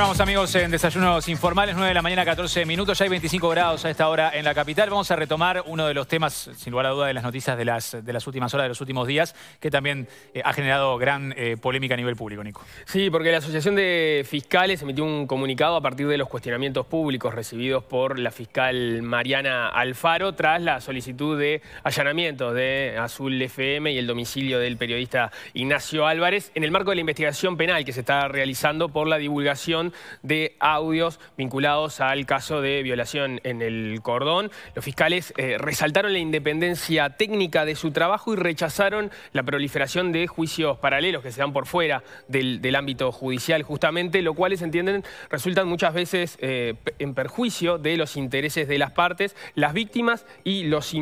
Vamos amigos en Desayunos Informales, 9 de la mañana, 14 minutos, ya hay 25 grados a esta hora en la capital. Vamos a retomar uno de los temas, sin lugar a duda, de las noticias de las, de las últimas horas, de los últimos días, que también eh, ha generado gran eh, polémica a nivel público, Nico. Sí, porque la Asociación de Fiscales emitió un comunicado a partir de los cuestionamientos públicos recibidos por la fiscal Mariana Alfaro tras la solicitud de allanamiento de Azul FM y el domicilio del periodista Ignacio Álvarez en el marco de la investigación penal que se está realizando por la divulgación de audios vinculados al caso de violación en el cordón. Los fiscales eh, resaltaron la independencia técnica de su trabajo y rechazaron la proliferación de juicios paralelos que se dan por fuera del, ámbito judicial, justamente, lo cual se entienden, resultan muchas veces eh, en perjuicio de los intereses de las partes, las víctimas y los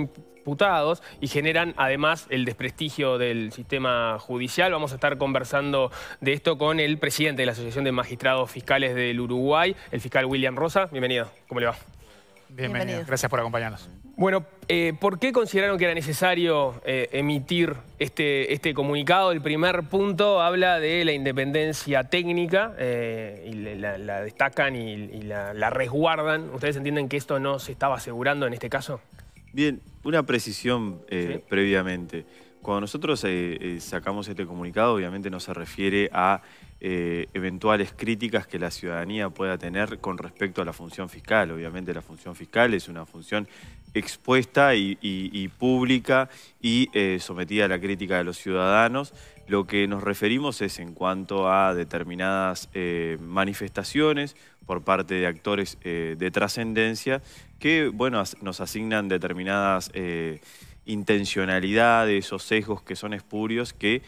y generan además el desprestigio del sistema judicial. Vamos a estar conversando de esto con el presidente de la Asociación de Magistrados Fiscales del Uruguay, el fiscal William Rosa. Bienvenido, ¿cómo le va? Bienvenido, gracias por acompañarnos. Bueno, eh, ¿por qué consideraron que era necesario eh, emitir este, este comunicado? El primer punto habla de la independencia técnica, eh, y la, destacan y, la resguardan. ¿Ustedes entienden que esto no se estaba asegurando en este caso? Bien, una precisión eh, previamente. Cuando nosotros eh, eh, sacamos este comunicado, obviamente no se refiere a eventuales críticas que la ciudadanía pueda tener con respecto a la función fiscal. Obviamente la función fiscal es una función expuesta y, pública y eh, sometida a la crítica de los ciudadanos. Lo que nos referimos es en cuanto a determinadas eh, manifestaciones por parte de actores eh, de trascendencia que bueno, nos asignan determinadas intencionalidades o sesgos que son espurios que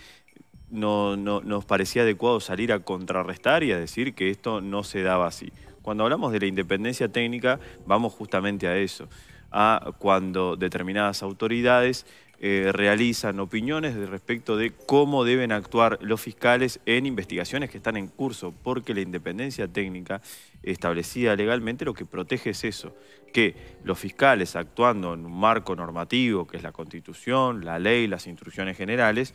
no, nos parecía adecuado salir a contrarrestar y a decir que esto no se daba así. Cuando hablamos de la independencia técnica, vamos justamente a eso a cuando determinadas autoridades eh, realizan opiniones respecto de cómo deben actuar los fiscales en investigaciones que están en curso, porque la independencia técnica establecida legalmente lo que protege es eso, que los fiscales actuando en un marco normativo, que es la constitución, la ley, las instrucciones generales,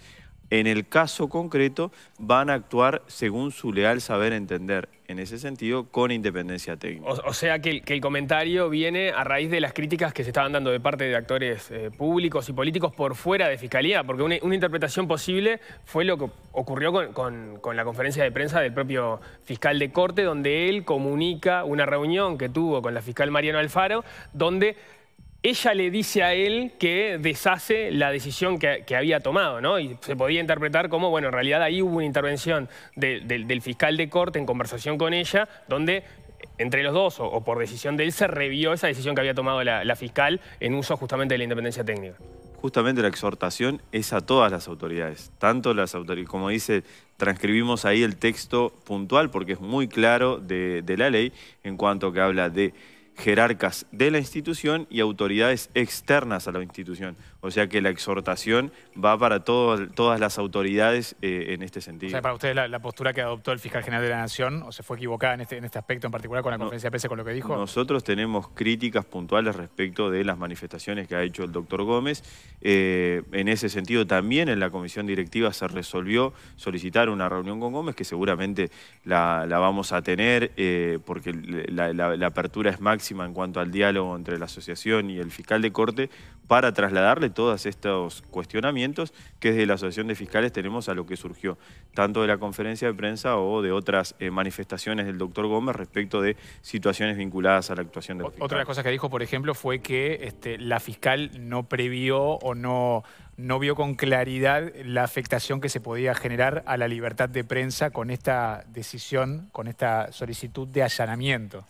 en el caso concreto van a actuar según su leal saber entender en ese sentido con independencia técnica. O, sea que el, comentario viene a raíz de las críticas que se estaban dando de parte de actores eh, públicos y políticos por fuera de Fiscalía, porque una, interpretación posible fue lo que ocurrió con, la conferencia de prensa del propio fiscal de corte, donde él comunica una reunión que tuvo con la fiscal Mariano Alfaro, donde ella le dice a él que deshace la decisión que, había tomado, ¿no? Y se podía interpretar como, bueno, en realidad ahí hubo una intervención del fiscal de corte en conversación con ella, donde eh, entre los dos, o, por decisión de él, se revió esa decisión que había tomado la, fiscal en uso justamente de la independencia técnica justamente la exhortación es a todas las autoridades, tanto las autoridades, como dice, transcribimos ahí el texto puntual porque es muy claro de la ley en cuanto que habla de jerarcas de la institución y autoridades externas a la institución. O sea que la exhortación va para todas las autoridades eh, en este sentido. O para ustedes la, postura que adoptó el fiscal general de la Nación, ¿o se fue equivocada este, en este, aspecto en particular con la conferencia de con lo que dijo? Nosotros tenemos críticas puntuales respecto de las manifestaciones que ha hecho el doctor Gómez. Eh, en ese sentido también en la comisión directiva se resolvió solicitar una reunión con Gómez, que seguramente la, vamos a tener eh, porque la apertura es máxima en cuanto al diálogo entre la asociación y el fiscal de corte para trasladarle todos estos cuestionamientos que desde la asociación de fiscales tenemos a lo que surgió, tanto de la conferencia de prensa o de otras eh, manifestaciones del doctor Gómez respecto de situaciones vinculadas a la actuación del fiscal. Otra de las cosas que dijo, por ejemplo, fue que este, la fiscal no previó o no no vio con claridad la afectación que se podía generar a la libertad de prensa con esta decisión, con esta solicitud de allanamiento.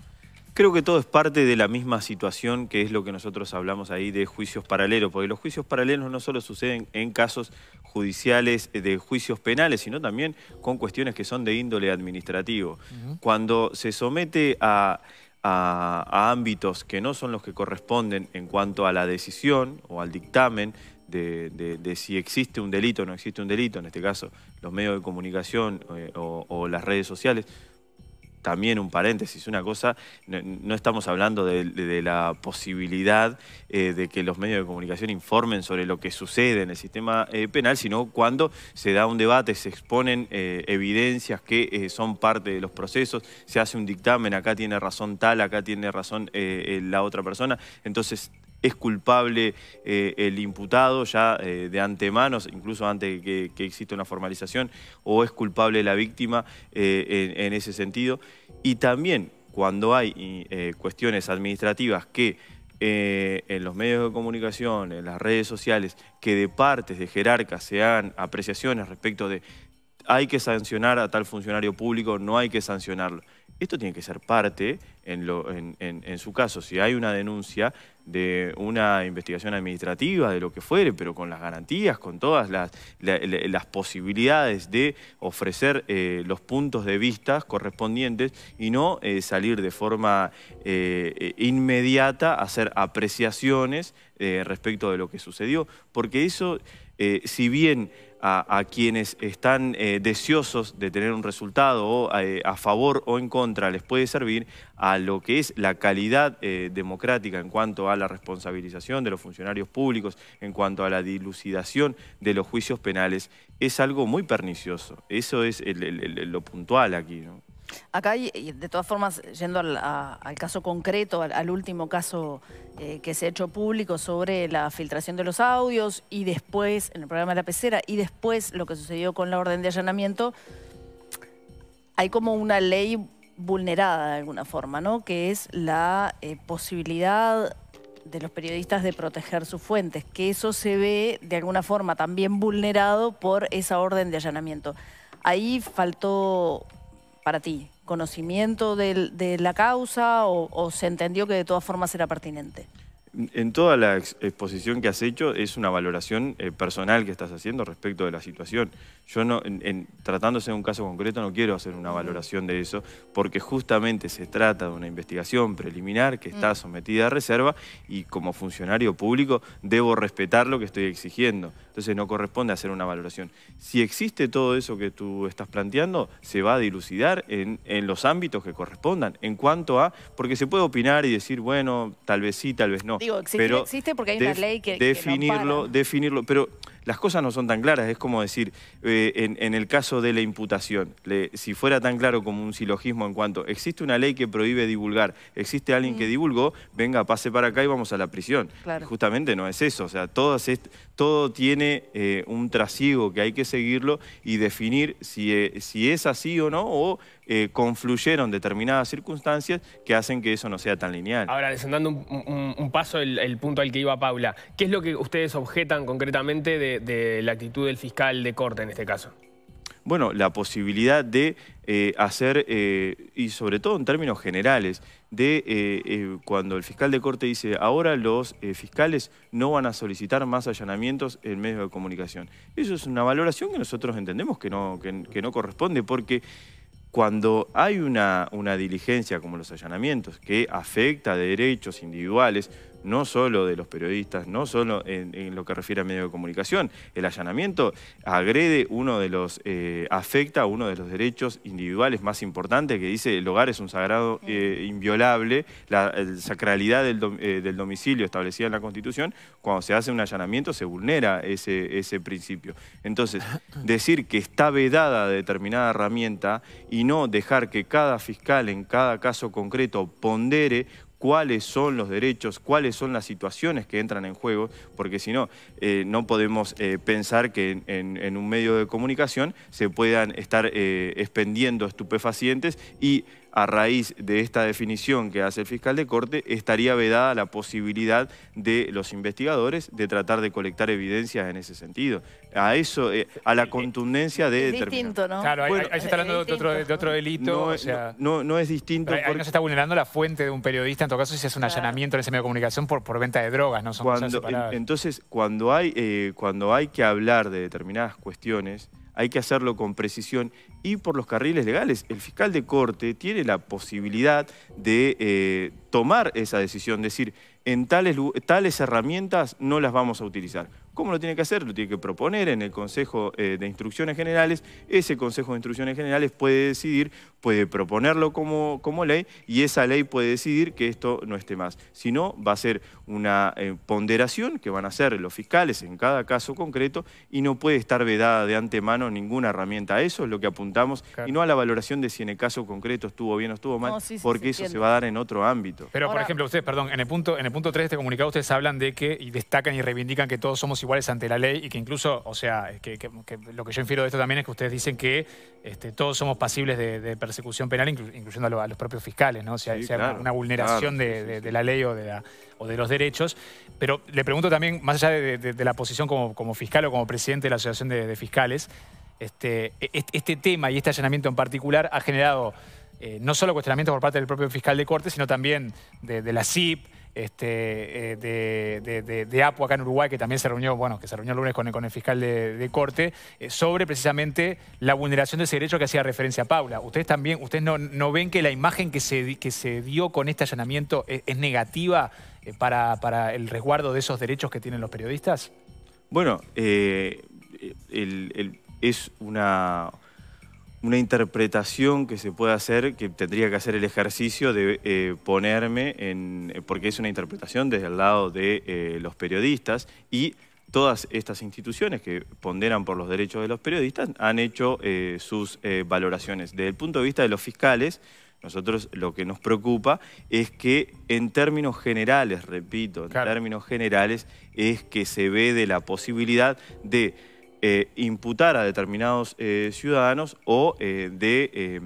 Creo que todo es parte de la misma situación que es lo que nosotros hablamos ahí de juicios paralelos, porque los juicios paralelos no solo suceden en casos judiciales eh, de juicios penales, sino también con cuestiones que son de índole administrativo. Cuando se somete a, ámbitos que no son los que corresponden en cuanto a la decisión o al dictamen de, si existe un delito o no existe un delito, en este caso los medios de comunicación eh, o, las redes sociales, también un paréntesis, una cosa, no, estamos hablando de, la posibilidad eh, de que los medios de comunicación informen sobre lo que sucede en el sistema eh, penal, sino cuando se da un debate, se exponen eh, evidencias que son parte de los procesos, se hace un dictamen, acá tiene razón tal, acá tiene razón la otra persona. Entonces, es culpable eh, el imputado ya eh, de antemano, incluso antes que, que, exista una formalización, o es culpable la víctima eh, en, ese sentido. Y también cuando hay cuestiones administrativas que en los medios de comunicación, en las redes sociales, que de partes de jerarcas se hagan apreciaciones respecto de hay que sancionar a tal funcionario público, no hay que sancionarlo. Esto tiene que ser parte, en, su caso, si hay una denuncia de una investigación administrativa, de lo que fuere, pero con las garantías, con todas las, posibilidades de ofrecer eh, los puntos de vista correspondientes y no eh, salir de forma eh, inmediata a hacer apreciaciones respecto de lo que sucedió, porque eso... Eh, si bien a, quienes están eh, deseosos de tener un resultado eh, a favor o en contra les puede servir, a lo que es la calidad democrática en cuanto a la responsabilización de los funcionarios públicos, en cuanto a la dilucidación de los juicios penales, es algo muy pernicioso. Eso es lo puntual aquí. ¿no? Acá hay, de todas formas, yendo al, caso concreto, al, último caso eh, que se ha hecho público sobre la filtración de los audios y después, en el programa de la pecera, y después lo que sucedió con la orden de allanamiento, hay como una ley vulnerada de alguna forma, ¿no? Que es la eh, posibilidad de los periodistas de proteger sus fuentes, que eso se ve de alguna forma también vulnerado por esa orden de allanamiento. Ahí faltó para ti? ¿Conocimiento de, la causa o, se entendió que de todas formas era pertinente? En toda la exposición que has hecho es una valoración eh, personal que estás haciendo respecto de la situación. Yo no, en, tratándose de un caso concreto no quiero hacer una valoración de eso porque justamente se trata de una investigación preliminar que está mm. sometida a reserva y como funcionario público debo respetar lo que estoy exigiendo. Entonces no corresponde hacer una valoración. Si existe todo eso que tú estás planteando, se va a dilucidar en, los ámbitos que correspondan. En cuanto a, porque se puede opinar y decir, bueno, tal vez sí, tal vez no. Digo, existe, pero existe porque hay una ley que... Definirlo, definirlo, pero las cosas no son tan claras. Es como decir, eh, en, el caso de la imputación, si fuera tan claro como un silogismo en cuanto existe una ley que prohíbe divulgar, existe alguien que mm. divulgó, venga, pase para acá y vamos a la prisión. Justamente no es eso. O sea, todo tiene eh, un trasiego que hay que seguirlo y definir si, eh, si es así o no, o eh, confluyeron determinadas circunstancias que hacen que eso no sea tan lineal. Ahora, desandando un, paso el, punto al que iba Paula, ¿qué es lo que ustedes objetan concretamente de, la actitud del fiscal de corte en este caso? bueno, la posibilidad de eh, hacer, eh, y sobre todo en términos generales, de cuando el fiscal de corte dice, ahora los fiscales no van a solicitar más allanamientos en medios de comunicación. Eso es una valoración que nosotros entendemos que no, que no corresponde, porque cuando hay una, diligencia como los allanamientos que afecta derechos individuales, no solo de los periodistas, no solo en, lo que refiere a medio de comunicación. El allanamiento agrede uno de los, eh, afecta uno de los derechos individuales más importantes que dice el hogar es un sagrado eh, inviolable, la sacralidad eh, del, domicilio establecida en la Constitución, cuando se hace un allanamiento se vulnera ese, ese principio. Entonces, decir que está vedada determinada herramienta y no dejar que cada fiscal en cada caso concreto pondere cuáles son los derechos, cuáles son las situaciones que entran en juego, porque si no, eh, no podemos eh, pensar que en, en, un medio de comunicación se puedan estar eh, expendiendo estupefacientes y a raíz de esta definición que hace el fiscal de corte, estaría vedada la posibilidad de los investigadores de tratar de colectar evidencias en ese sentido. A eso, eh, a la eh, eh, contundencia de... Es distinto, ¿no? Claro, ahí, se está hablando de otro, delito. No, es distinto. porque... no se está vulnerando la fuente de un periodista, en todo caso, si se hace un allanamiento en ese medio de comunicación por, venta de drogas, ¿no? Son cosas Entonces, cuando hay, cuando hay que hablar de determinadas cuestiones hay que hacerlo con precisión y por los carriles legales. El fiscal de corte tiene la posibilidad de eh, tomar esa decisión, decir, en tales herramientas no las vamos a utilizar ¿Cómo lo tiene que hacer? Lo tiene que proponer en el Consejo eh, de Instrucciones Generales. Ese Consejo de Instrucciones Generales puede decidir, puede proponerlo como, como ley y esa ley puede decidir que esto no esté más. Si no, va a ser una eh, ponderación que van a hacer los fiscales en cada caso concreto y no puede estar vedada de antemano ninguna herramienta. Eso es lo que apuntamos y no a la valoración de si en el caso concreto estuvo bien o estuvo mal, porque eso se va a dar en otro ámbito. Pero, por ejemplo, ustedes, perdón, en el punto en el punto 3 de este comunicado ustedes hablan de que y destacan y reivindican que todos somos iguales ante la ley y que incluso, o sea, lo que yo infiero de esto también es que ustedes dicen que este, todos somos pasibles de, persecución penal, incluyendo a, los propios fiscales, ¿no? O sea, una vulneración de, la ley o de, los derechos. Pero le pregunto también, más allá de, la posición como, fiscal o como presidente de la Asociación de, Fiscales, este, e, este, tema y este allanamiento en particular ha generado... Eh, no solo cuestionamientos por parte del propio fiscal de corte, sino también de, de la CIP, este, eh, de, de, acá en Uruguay, que también se reunió, bueno, que se reunió el lunes con, el fiscal de, corte, eh, sobre precisamente la vulneración de ese derecho que hacía referencia a Paula. ¿Ustedes también, ustedes no, ven que la imagen que se, que se dio con este allanamiento es, negativa eh, para, el resguardo de esos derechos que tienen los periodistas? Bueno, es una una interpretación que se puede hacer, que tendría que hacer el ejercicio de eh, ponerme en, eh, porque es una interpretación desde el lado de eh, los periodistas y todas estas instituciones que ponderan por los derechos de los periodistas han hecho sus valoraciones. Desde el punto de vista de los fiscales, nosotros lo que nos preocupa es que en términos generales, repito, en términos generales, es que se ve de la posibilidad de eh, imputar a determinados eh, ciudadanos o eh, de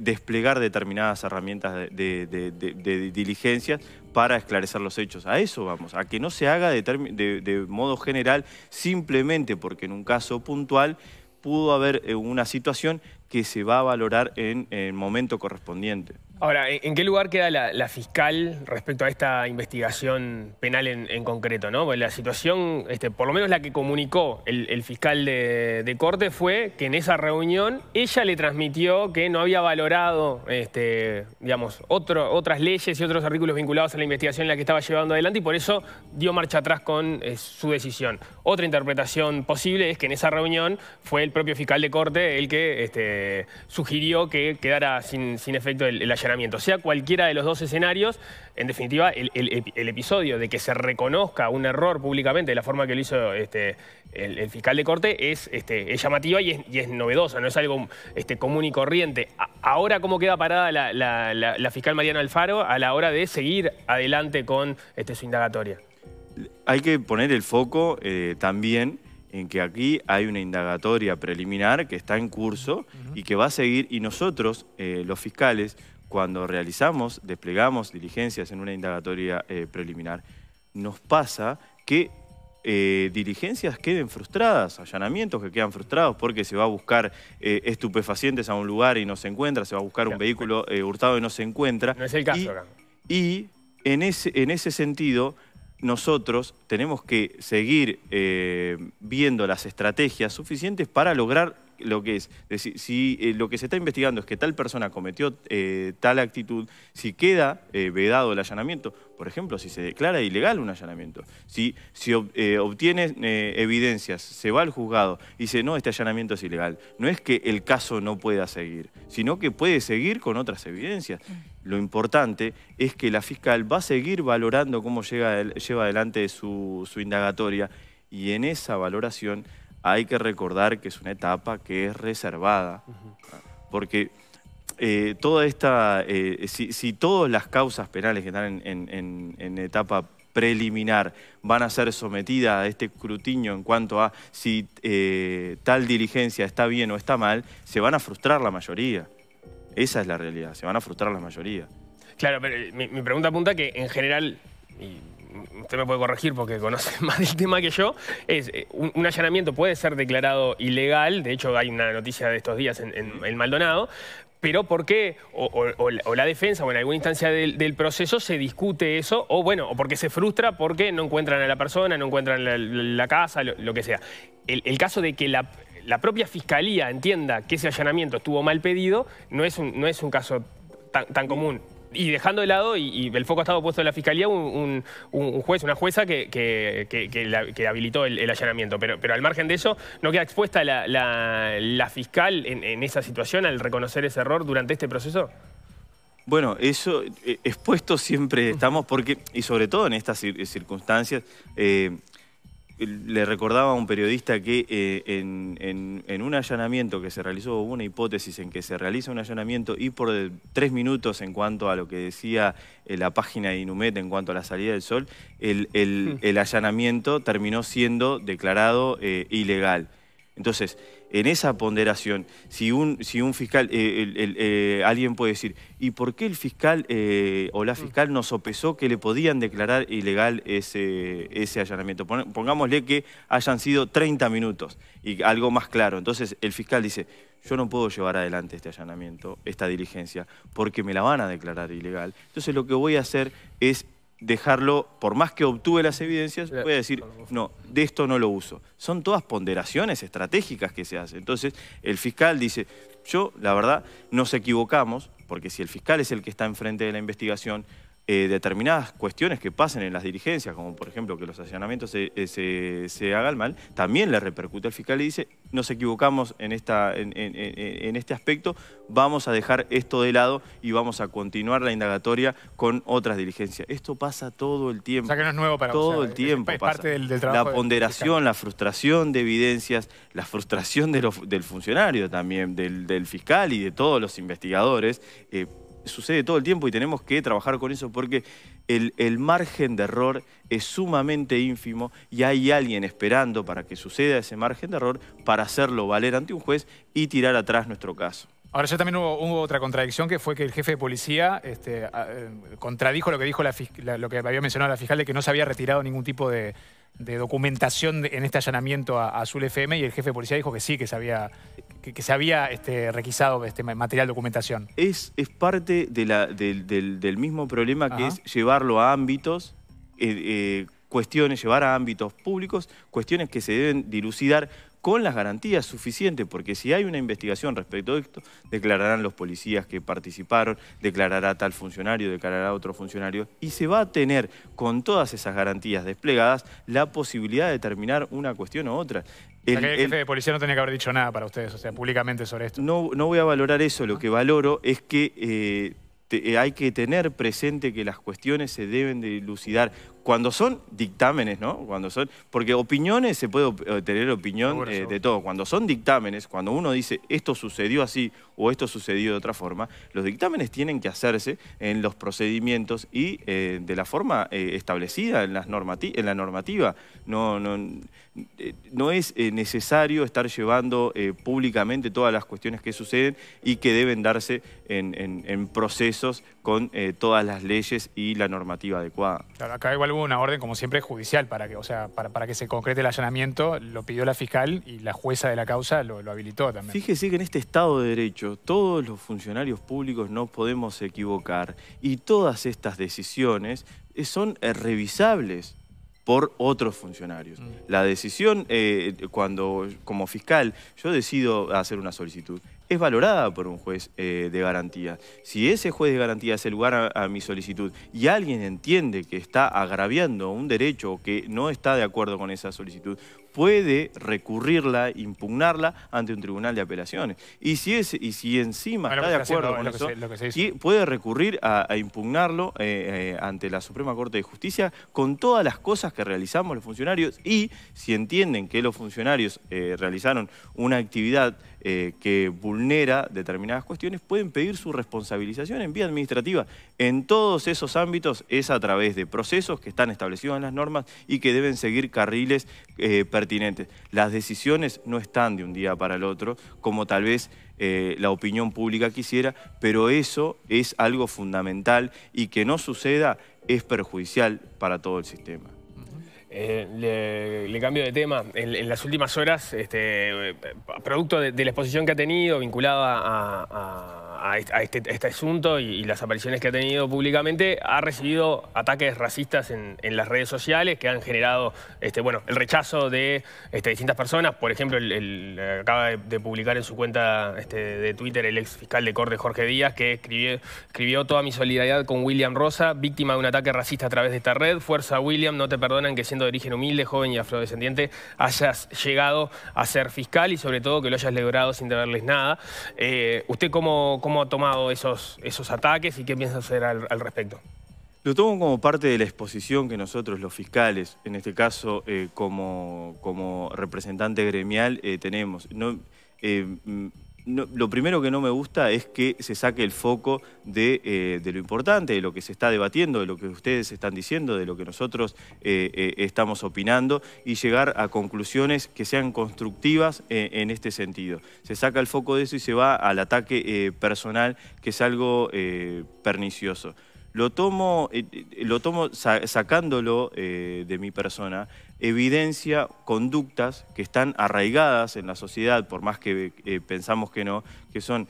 desplegar determinadas herramientas de, de, de, diligencias para esclarecer los hechos. A eso vamos, a que no se haga de modo general simplemente porque en un caso puntual pudo haber una situación que se va a valorar en el momento correspondiente. Ahora, ¿en qué lugar queda la, fiscal respecto a esta investigación penal en, concreto? ¿no? la situación, este, por lo menos la que comunicó el, fiscal de, corte fue que en esa reunión ella le transmitió que no había valorado este, digamos, otras leyes y otros artículos vinculados a la investigación en la que estaba llevando adelante y por eso dio marcha atrás con eh, su decisión. Otra interpretación posible es que en esa reunión fue el propio fiscal de corte el que este, sugirió que quedara sin, efecto el, el sea cualquiera de los dos escenarios, en definitiva, el, episodio de que se reconozca un error públicamente de la forma que lo hizo este, el, fiscal de corte es, este, llamativa y es, novedosa, no es algo este, común y corriente. ahora, ¿cómo queda parada la, fiscal Mariana Alfaro a la hora de seguir adelante con su indagatoria? Hay que poner el foco eh, también en que aquí hay una indagatoria preliminar que está en curso y que va a seguir, y nosotros, eh, los fiscales, cuando realizamos, desplegamos diligencias en una indagatoria eh, preliminar, nos pasa que eh, diligencias queden frustradas, allanamientos que quedan frustrados porque se va a buscar eh, estupefacientes a un lugar y no se encuentra, se va a buscar un vehículo hurtado y no se encuentra. No es el caso y, Y en ese, en ese sentido, nosotros tenemos que seguir viendo las estrategias suficientes para lograr lo que es, decir, si eh, lo que se está investigando es que tal persona cometió eh, tal actitud, si queda eh, vedado el allanamiento, por ejemplo, si se declara ilegal un allanamiento, si, si obtiene evidencias, se va al juzgado y dice, no, este allanamiento es ilegal, no es que el caso no pueda seguir, sino que puede seguir con otras evidencias. Mm. Lo importante es que la fiscal va a seguir valorando cómo lleva adelante su, su indagatoria y en esa valoración hay que recordar que es una etapa que es reservada, porque eh, toda esta, eh, si, todas las causas penales que están en, etapa preliminar van a ser sometidas a este escrutinio en cuanto a si eh, tal diligencia está bien o está mal, se van a frustrar la mayoría. Esa es la realidad, se van a frustrar la mayoría. Claro, pero mi, pregunta apunta que en general, usted me puede corregir porque conoce más del tema que yo, es eh, un, allanamiento puede ser declarado ilegal, de hecho hay una noticia de estos días en, Maldonado, pero ¿por qué? O, la defensa o en alguna instancia del, proceso se discute eso, o bueno, o porque se frustra porque no encuentran a la persona, no encuentran la, casa, lo, que sea. El, caso de que la, propia fiscalía entienda que ese allanamiento estuvo mal pedido no es un, no es un caso tan común y dejando de lado, y, el foco ha estado puesto en la fiscalía, un, juez, una jueza que, que, habilitó el, allanamiento. Pero, pero al margen de eso, no queda expuesta la, fiscal en, esa situación al reconocer ese error durante este proceso. Bueno, eso eh, expuesto siempre mm. estamos porque, y sobre todo en estas circunstancias, eh, le recordaba a un periodista que eh, en, un allanamiento que se realizó, hubo una hipótesis en que se realiza un allanamiento y por tres minutos en cuanto a lo que decía eh, la página de Inumet en cuanto a la salida del sol, el, hmm. allanamiento terminó siendo declarado eh, ilegal. Entonces, en esa ponderación, si un, si un fiscal, eh, eh, alguien puede decir, ¿y por qué el fiscal eh, o la fiscal nos sopesó que le podían declarar ilegal ese, ese allanamiento? Pongámosle que hayan sido 30 minutos y algo más claro. Entonces el fiscal dice, yo no puedo llevar adelante este allanamiento, esta diligencia, porque me la van a declarar ilegal. Entonces lo que voy a hacer es dejarlo, por más que obtuve las evidencias, voy a decir, no, de esto no lo uso. Son todas ponderaciones estratégicas que se hacen. Entonces, el fiscal dice, yo, la verdad, nos equivocamos, porque si el fiscal es el que está enfrente de la investigación, eh, determinadas cuestiones que pasen en las dirigencias, como por ejemplo que los allanamientos se, eh, hagan mal, también le repercute al fiscal y dice, nos equivocamos en, esta, en, este aspecto, vamos a dejar esto de lado y vamos a continuar la indagatoria con otras diligencias. Esto pasa todo el tiempo. O sea que no es nuevo para Todo el tiempo es parte Del, trabajo La ponderación, la frustración de evidencias, la frustración del funcionario también, del, fiscal y de todos los investigadores, eh, sucede todo el tiempo y tenemos que trabajar con eso porque el, margen de error es sumamente ínfimo y hay alguien esperando para que suceda ese margen de error para hacerlo valer ante un juez y tirar atrás nuestro caso. Ahora, ya también hubo, otra contradicción que fue que el jefe de policía este, eh, contradijo lo que dijo lo que había mencionado la fiscal de que no se había retirado ningún tipo de, documentación en este allanamiento a, a, Azul FM y el jefe de policía dijo que sí, que se había, que, se había este, requisado este material de documentación. Es, es parte del, mismo problema que es llevarlo a ámbitos, eh, eh, cuestiones, llevar a ámbitos públicos, cuestiones que se deben dilucidar con las garantías suficientes, porque si hay una investigación respecto a esto, declararán los policías que participaron, declarará tal funcionario, declarará otro funcionario, y se va a tener con todas esas garantías desplegadas la posibilidad de determinar una cuestión u otra. El, jefe de policía no tenía que haber dicho nada para ustedes, o sea, públicamente sobre esto. No, no voy a valorar eso, lo que valoro es que eh, eh, hay que tener presente que las cuestiones se deben de dilucidar cuando son dictámenes, ¿no? Cuando son, porque opiniones, se puede tener opinión eh, de todo. Cuando son dictámenes, cuando uno dice esto sucedió así o esto sucedió de otra forma, los dictámenes tienen que hacerse en los procedimientos y eh, de la forma eh, establecida en, las en la normativa. No, no, es necesario estar llevando públicamente todas las cuestiones que suceden y que deben darse en, procesos con todas las leyes y la normativa adecuada. Claro, acá igual Hubo una orden, como siempre, judicial para que, o sea, para, que se concrete el allanamiento, lo pidió la fiscal y la jueza de la causa lo, habilitó también. Fíjese que en este Estado de Derecho todos los funcionarios públicos no podemos equivocar y todas estas decisiones eh, son eh, revisables por otros funcionarios. Mm. La decisión, eh, cuando como fiscal yo decido hacer una solicitud, es valorada por un juez eh, de garantía. Si ese juez de garantía hace lugar a, mi solicitud y alguien entiende que está agraviando un derecho o que no está de acuerdo con esa solicitud, puede recurrirla, impugnarla ante un tribunal de apelaciones. Y si, es, y si encima está de acuerdo con eso, puede recurrir a, impugnarlo eh, eh, ante la Suprema Corte de Justicia con todas las cosas que realizamos los funcionarios y si entienden que los funcionarios realizaron una actividad eh, que vulnera determinadas cuestiones pueden pedir su responsabilización en vía administrativa. En todos esos ámbitos es a través de procesos que están establecidos en las normas y que deben seguir carriles eh, pertinentes. Las decisiones no están de un día para el otro, como tal vez eh, la opinión pública quisiera, pero eso es algo fundamental y que no suceda es perjudicial para todo el sistema. Eh, le, cambio de tema. En, las últimas horas, este, eh, producto de, la exposición que ha tenido vinculada a este, este, a, este, asunto y, las apariciones que ha tenido públicamente, ha recibido ataques racistas en, las redes sociales que han generado este, bueno, el rechazo de este, distintas personas. Por ejemplo, acaba de, publicar en su cuenta de Twitter el ex fiscal de Corte Jorge Díaz, que escribió, escribió toda mi solidaridad con William Rosa, víctima de un ataque racista a través de esta red. Fuerza William, no te perdonan que siendo de origen humilde, joven y afrodescendiente, hayas llegado a ser fiscal y sobre todo que lo hayas logrado sin tenerles nada. Eh, ¿Usted cómo cómo ha tomado esos, esos ataques y qué piensa hacer al, respecto. Lo tomo como parte de la exposición que nosotros, los fiscales, en este caso eh, como, como representante gremial, eh, tenemos. Eh, lo primero que no me gusta es que se saque el foco eh, de, lo importante, de lo que se está debatiendo, de lo que ustedes están diciendo, de lo que nosotros eh, eh, estamos opinando y llegar a conclusiones que sean constructivas en este sentido. Se saca el foco de eso y se va al ataque personal, que es algo pernicioso lo tomo, eh, eh, lo tomo sacándolo eh, de mi persona, evidencia conductas que están arraigadas en la sociedad, por más que pensamos que no, que son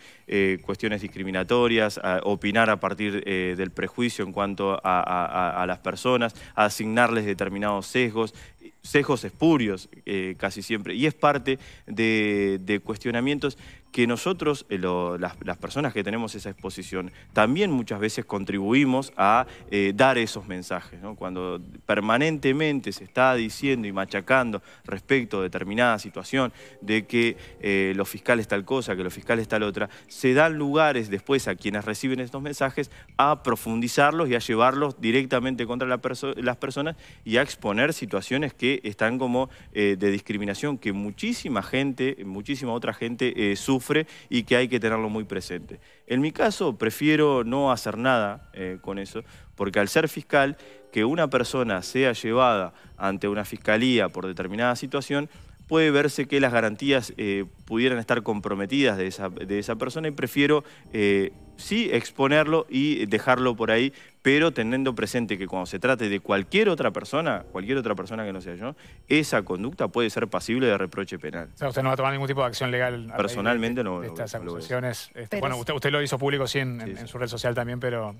cuestiones discriminatorias, opinar a partir del prejuicio en cuanto a, las personas, asignarles determinados sesgos, sesgos espurios casi siempre, y es parte de, de cuestionamientos que nosotros, eh, las, personas que tenemos esa exposición, también muchas veces contribuimos a eh, dar esos mensajes. Cuando permanentemente se está diciendo y machacando respecto a determinada situación, de que eh, los fiscales tal cosa, que los fiscales tal otra, se dan lugares después a quienes reciben estos mensajes a profundizarlos y a llevarlos directamente contra las personas y a exponer situaciones que están como de discriminación, que muchísima gente, muchísima otra gente sufre y que hay que tenerlo muy presente. En mi caso, prefiero no hacer nada eh, con eso, porque al ser fiscal, que una persona sea llevada ante una fiscalía por determinada situación, puede verse que las garantías eh, pudieran estar comprometidas de esa, persona y prefiero eh, sí exponerlo y dejarlo por ahí, pero teniendo presente que cuando se trate de cualquier otra persona, cualquier otra persona que no sea yo, esa conducta puede ser pasible de reproche penal. O sea, usted no va a tomar ningún tipo de acción legal. Personalmente no. Estas acusaciones. Este, bueno, usted, lo hizo público sí, en, su red social también, pero...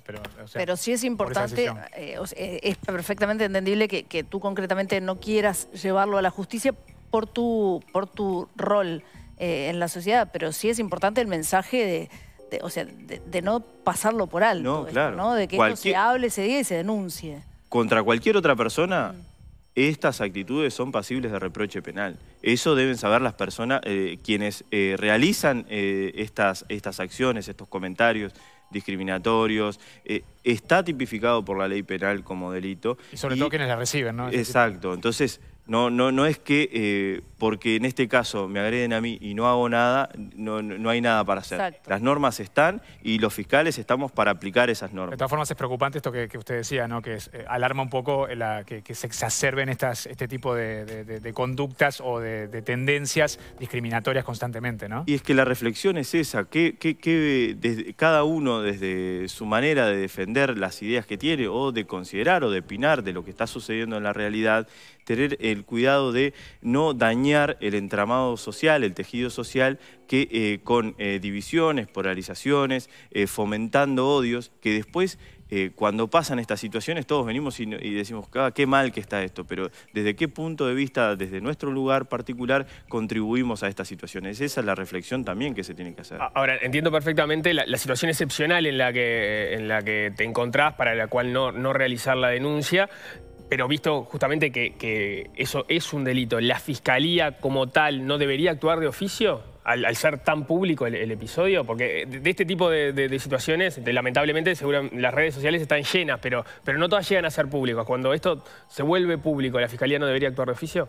Pero, sí es importante, eh, eh, es perfectamente entendible que, tú concretamente no quieras llevarlo a la justicia por tu, por tu rol eh, en la sociedad, pero sí es importante el mensaje de o sea, de, no pasarlo por alto. No, De que esto se hable, se diga y se denuncie. Contra cualquier otra persona, mm. estas actitudes son pasibles de reproche penal. Eso deben saber las personas, eh, quienes eh, realizan eh, estas, estas acciones, estos comentarios, discriminatorios, está tipificado por la ley penal como delito. Y sobre todo quienes la reciben, ¿no? Exacto. Entonces, no, no, no es que eh, porque en este caso me agreden a mí y no hago nada, no, hay nada para hacer. Las normas están y los fiscales estamos para aplicar esas normas. De todas formas es preocupante esto que, usted decía, ¿no? que eh, alarma un poco que, se exacerben este tipo de, conductas o de, tendencias discriminatorias constantemente. ¿no? Y es que la reflexión es esa, que, cada uno desde su manera de defender las ideas que tiene o de considerar o de opinar de lo que está sucediendo en la realidad, tener el cuidado de no dañar el entramado social, el tejido social, que eh, con eh, divisiones, polarizaciones, eh, fomentando odios, que después cuando pasan estas situaciones todos venimos y, decimos, ah, qué mal que está esto, pero desde qué punto de vista, desde nuestro lugar particular, contribuimos a estas situaciones. Esa es la reflexión también que se tiene que hacer. Ahora, entiendo perfectamente la, situación excepcional en la, que, en la que te encontrás para la cual no, no realizar la denuncia, pero visto justamente que, eso es un delito, ¿la fiscalía como tal no debería actuar de oficio al, ser tan público el, episodio? Porque de este tipo de, situaciones, lamentablemente, seguro, las redes sociales están llenas, pero, pero no todas llegan a ser públicas. Cuando esto se vuelve público, ¿la fiscalía no debería actuar de oficio?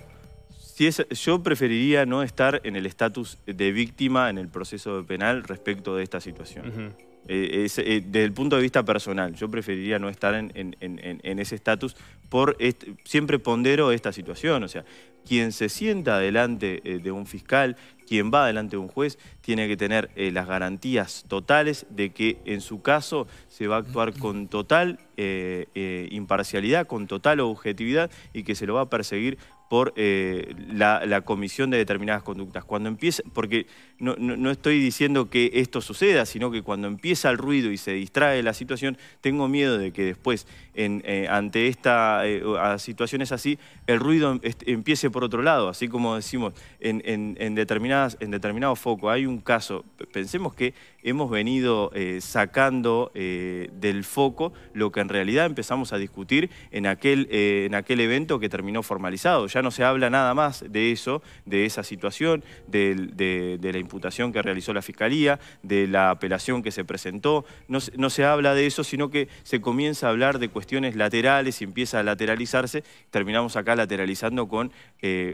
yo preferiría no estar en el estatus de víctima en el proceso penal respecto de esta situación. Eh, eh, desde el punto de vista personal, yo preferiría no estar en, ese estatus. Por siempre pondero esta situación, o sea, quien se sienta delante eh, de un fiscal, quien va delante de un juez tiene que tener eh, las garantías totales de que en su caso se va a actuar mm. con total eh, eh, imparcialidad, con total objetividad y que se lo va a perseguir por la, comisión de determinadas conductas. Cuando empieza, porque no, estoy diciendo que esto suceda, sino que cuando empieza el ruido y se distrae la situación, tengo miedo de que después, en, ante estas situaciones así, el ruido este, empiece por otro lado, así como decimos, en determinadas en determinado foco. Hay un caso, pensemos que hemos venido eh, sacando eh, del foco lo que en realidad empezamos a discutir en aquel, eh, en aquel evento que terminó formalizado. Ya no se habla nada más de eso, de esa situación, de, la imputación que realizó la Fiscalía, de la apelación que se presentó. no se habla de eso, sino que se comienza a hablar de cuestiones laterales y empieza a lateralizarse. Terminamos acá lateralizando con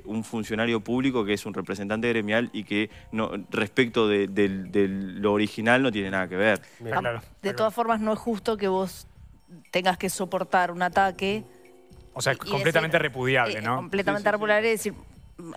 un funcionario público que es un representante gremial y que respecto de, lo original no tiene nada que ver. Ah, de todas formas, no es justo que vos tengas que soportar un ataque. O sea, completamente repudiable, eh, ¿no? completamente repudiable, decir,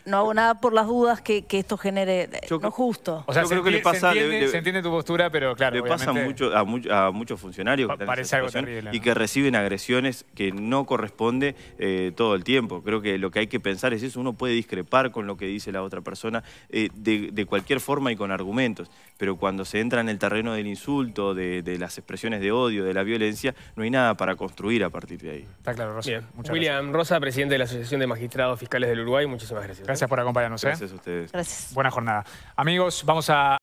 no hago nada por las dudas que, esto genere. Yo, no justo. O sea, creo que le pasa. Se entiende, tu postura, pero claro. Le pasa a, muchos funcionarios que y que reciben agresiones que no corresponde eh, todo el tiempo. Creo que lo que hay que pensar es eso. Uno puede discrepar con lo que dice la otra persona eh, de, cualquier forma y con argumentos pero cuando se entra en el terreno del insulto, de, las expresiones de odio, de la violencia, no hay nada para construir a partir de ahí. Está claro, Rosa. William Rosa, presidente de la Asociación de Magistrados Fiscales del Uruguay, muchísimas gracias. ¿eh? Gracias por acompañarnos. ¿eh? Gracias a ustedes. Gracias. Buena jornada. Amigos, vamos a...